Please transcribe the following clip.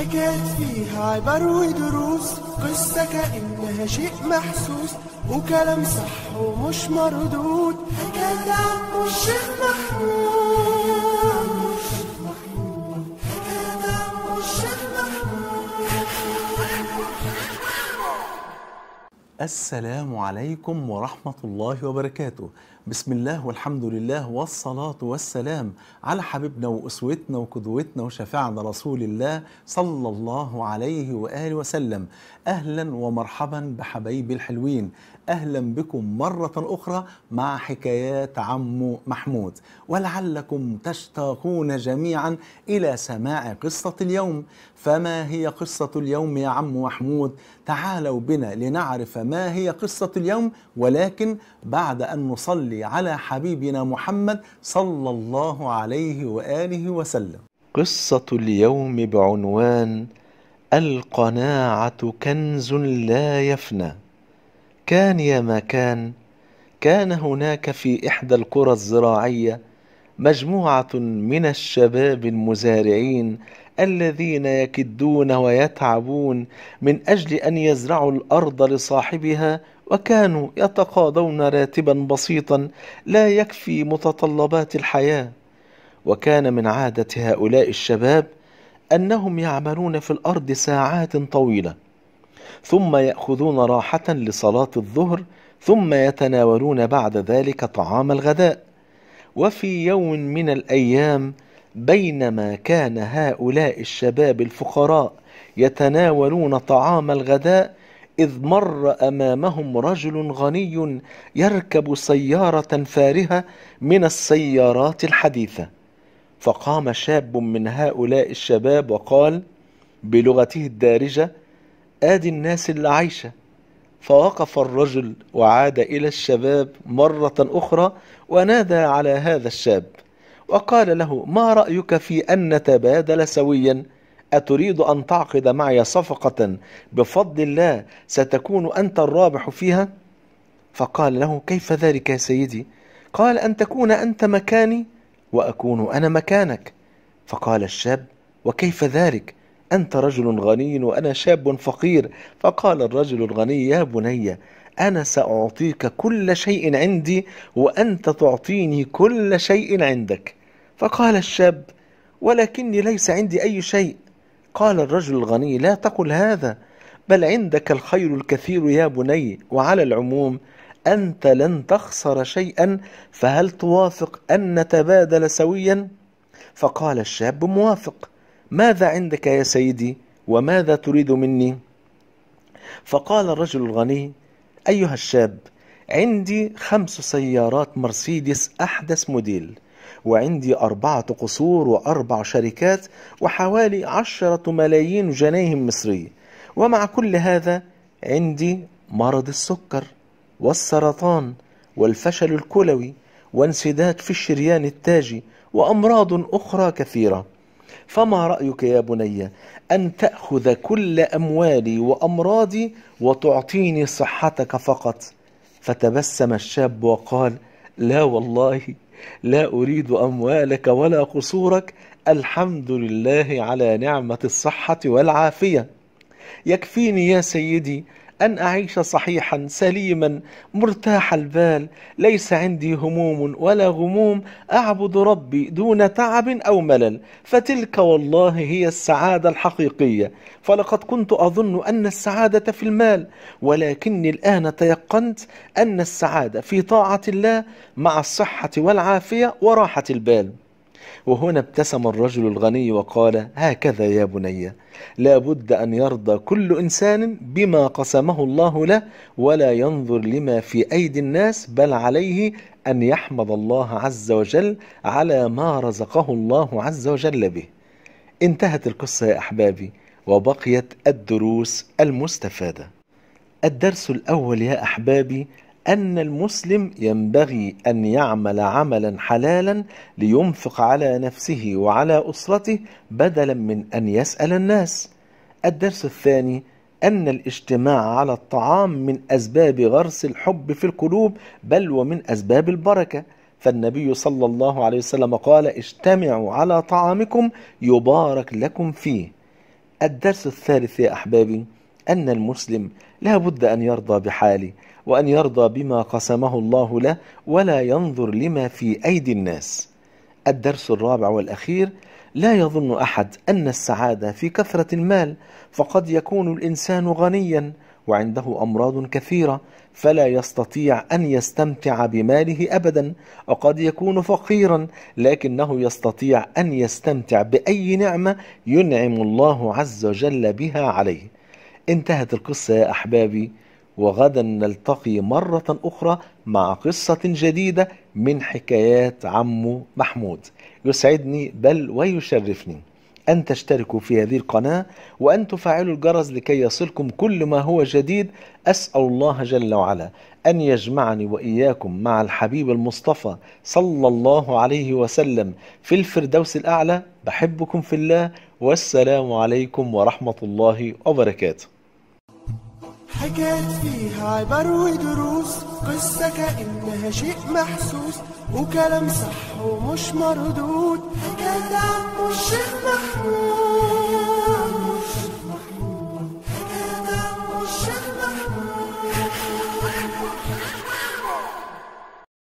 حكيت فيها عبر ودروس قصة كأنها شيء محسوس وكلام صح ومش مردود حكيت عمو الشيخ محمود عمو الشيخ محمود السلام عليكم ورحمة الله وبركاته بسم الله والحمد لله والصلاة والسلام على حبيبنا وأسوتنا وقدوتنا وشفيعنا رسول الله صلى الله عليه وآله وسلم أهلا ومرحبا بحبايبي الحلوين أهلا بكم مرة أخرى مع حكايات عمو محمود ولعلكم تشتاقون جميعا إلى سماع قصة اليوم فما هي قصة اليوم يا عم محمود تعالوا بنا لنعرف ما هي قصة اليوم ولكن بعد أن نصلي صل على حبيبنا محمد صلى الله عليه واله وسلم. قصة اليوم بعنوان القناعة كنز لا يفنى. كان يا ما كان كان هناك في إحدى القرى الزراعية مجموعة من الشباب المزارعين الذين يكدون ويتعبون من أجل أن يزرعوا الأرض لصاحبها وكانوا يتقاضون راتبا بسيطا لا يكفي متطلبات الحياه وكان من عاده هؤلاء الشباب انهم يعملون في الارض ساعات طويله ثم ياخذون راحه لصلاه الظهر ثم يتناولون بعد ذلك طعام الغداء وفي يوم من الايام بينما كان هؤلاء الشباب الفقراء يتناولون طعام الغداء إذ مر أمامهم رجل غني يركب سيارة فارهة من السيارات الحديثة فقام شاب من هؤلاء الشباب وقال بلغته الدارجة آدي الناس اللي عايشة فوقف الرجل وعاد إلى الشباب مرة أخرى ونادى على هذا الشاب وقال له ما رأيك في أن نتبادل سويا؟ أتريد أن تعقد معي صفقة بفضل الله ستكون أنت الرابح فيها؟ فقال له كيف ذلك يا سيدي؟ قال أن تكون أنت مكاني وأكون أنا مكانك فقال الشاب وكيف ذلك؟ أنت رجل غني وأنا شاب فقير فقال الرجل الغني يا بني أنا سأعطيك كل شيء عندي وأنت تعطيني كل شيء عندك فقال الشاب ولكني ليس عندي أي شيء قال الرجل الغني لا تقل هذا بل عندك الخير الكثير يا بني وعلى العموم أنت لن تخسر شيئا فهل توافق أن نتبادل سويا؟ فقال الشاب موافق ماذا عندك يا سيدي وماذا تريد مني؟ فقال الرجل الغني أيها الشاب عندي خمس سيارات مرسيدس أحدث موديل وعندي أربعة قصور وأربع شركات وحوالي عشرة ملايين جنيه مصري ومع كل هذا عندي مرض السكر والسرطان والفشل الكلوي وانسداد في الشريان التاجي وأمراض أخرى كثيرة فما رأيك يا بني أن تأخذ كل أموالي وأمراضي وتعطيني صحتك فقط فتبسم الشاب وقال لا والله لا أريد أموالك ولا قصورك الحمد لله على نعمة الصحة والعافية يكفيني يا سيدي أن أعيش صحيحا سليما مرتاح البال ليس عندي هموم ولا غموم أعبد ربي دون تعب أو ملل فتلك والله هي السعادة الحقيقية فلقد كنت أظن أن السعادة في المال ولكني الآن تيقنت أن السعادة في طاعة الله مع الصحة والعافية وراحة البال وهنا ابتسم الرجل الغني وقال هكذا يا بني لا بد أن يرضى كل إنسان بما قسمه الله له ولا ينظر لما في أيدي الناس بل عليه أن يحمد الله عز وجل على ما رزقه الله عز وجل به انتهت القصة يا أحبابي وبقيت الدروس المستفادة الدرس الأول يا أحبابي أن المسلم ينبغي أن يعمل عملا حلالا لينفق على نفسه وعلى أسرته بدلا من أن يسأل الناس الدرس الثاني أن الاجتماع على الطعام من أسباب غرس الحب في القلوب بل ومن أسباب البركة فالنبي صلى الله عليه وسلم قال اجتمعوا على طعامكم يبارك لكم فيه الدرس الثالث يا أحبابي أن المسلم لا بد أن يرضى بحاله وأن يرضى بما قسمه الله له ولا ينظر لما في أيدي الناس الدرس الرابع والأخير لا يظن أحد أن السعادة في كثرة المال فقد يكون الإنسان غنيا وعنده أمراض كثيرة فلا يستطيع أن يستمتع بماله أبدا وقد يكون فقيرا لكنه يستطيع أن يستمتع بأي نعمة ينعم الله عز وجل بها عليه انتهت القصة يا أحبابي وغدا نلتقي مرة أخرى مع قصة جديدة من حكايات عمو محمود يسعدني بل ويشرفني أن تشتركوا في هذه القناة وأن تفعلوا الجرس لكي يصلكم كل ما هو جديد أسأل الله جل وعلا أن يجمعني وإياكم مع الحبيب المصطفى صلى الله عليه وسلم في الفردوس الأعلى بحبكم في الله والسلام عليكم ورحمة الله وبركاته حكيت فيها عبر ودروس قصة كأنها شيء محسوس وكلام صح ومش مردود حكيت عم الشيخ محمود